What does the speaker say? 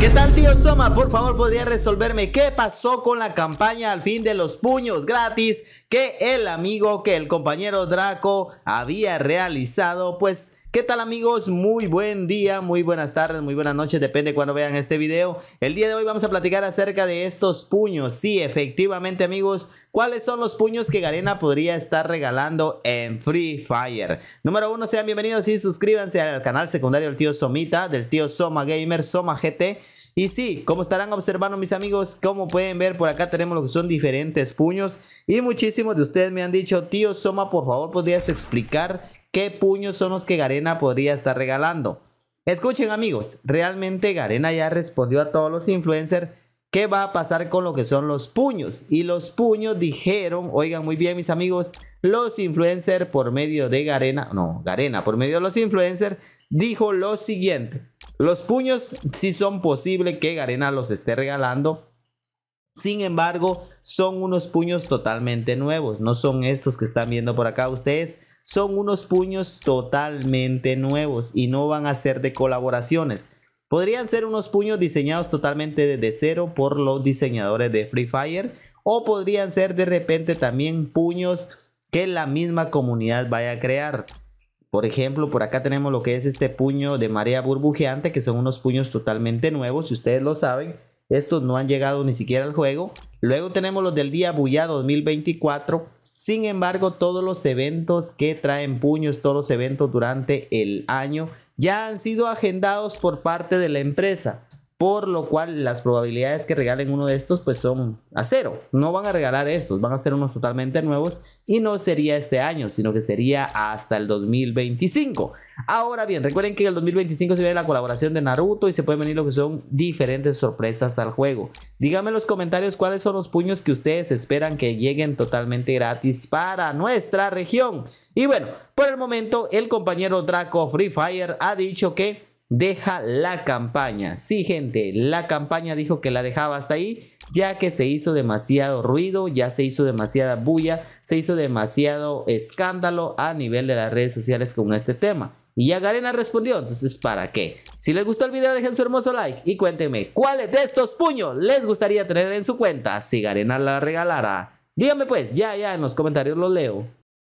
¿Qué tal, tío Soma? Por favor, podría resolverme qué pasó con la campaña al fin de los puños gratis que el amigo, que el compañero Draco había realizado, pues ¿Qué tal amigos? Muy buen día, muy buenas tardes, muy buenas noches, depende de cuando vean este video. El día de hoy vamos a platicar acerca de estos puños. Sí, efectivamente amigos, ¿cuáles son los puños que Garena podría estar regalando en Free Fire? Número uno, sean bienvenidos y suscríbanse al canal secundario del tío Somita, del tío Soma Gamer, Soma GT. Y sí, como estarán observando mis amigos, como pueden ver por acá tenemos lo que son diferentes puños y muchísimos de ustedes me han dicho, tío Soma, por favor podrías explicar ¿Qué puños son los que Garena podría estar regalando? Escuchen amigos, realmente Garena ya respondió a todos los influencers qué va a pasar con lo que son los puños. Y los puños dijeron, oigan muy bien mis amigos, los influencers por medio de Garena, no, Garena, por medio de los influencers, dijo lo siguiente. Los puños sí son posible que Garena los esté regalando. Sin embargo, son unos puños totalmente nuevos, no son estos que están viendo por acá ustedes son unos puños totalmente nuevos y no van a ser de colaboraciones. Podrían ser unos puños diseñados totalmente desde cero por los diseñadores de Free Fire o podrían ser de repente también puños que la misma comunidad vaya a crear. Por ejemplo, por acá tenemos lo que es este puño de marea burbujeante, que son unos puños totalmente nuevos, si ustedes lo saben. Estos no han llegado ni siquiera al juego. Luego tenemos los del día Bulla 2024, sin embargo, todos los eventos que traen puños, todos los eventos durante el año, ya han sido agendados por parte de la empresa por lo cual las probabilidades que regalen uno de estos pues son a cero. No van a regalar estos, van a ser unos totalmente nuevos y no sería este año, sino que sería hasta el 2025. Ahora bien, recuerden que en el 2025 se viene la colaboración de Naruto y se pueden venir lo que son diferentes sorpresas al juego. Díganme en los comentarios cuáles son los puños que ustedes esperan que lleguen totalmente gratis para nuestra región. Y bueno, por el momento el compañero Draco Free Fire ha dicho que deja la campaña. Sí, gente, la campaña dijo que la dejaba hasta ahí, ya que se hizo demasiado ruido, ya se hizo demasiada bulla, se hizo demasiado escándalo a nivel de las redes sociales con este tema. Y ya Garena respondió, entonces ¿para qué? Si les gustó el video dejen su hermoso like y cuéntenme cuáles de estos puños les gustaría tener en su cuenta si Garena la regalara. Díganme pues, ya, ya, en los comentarios lo leo.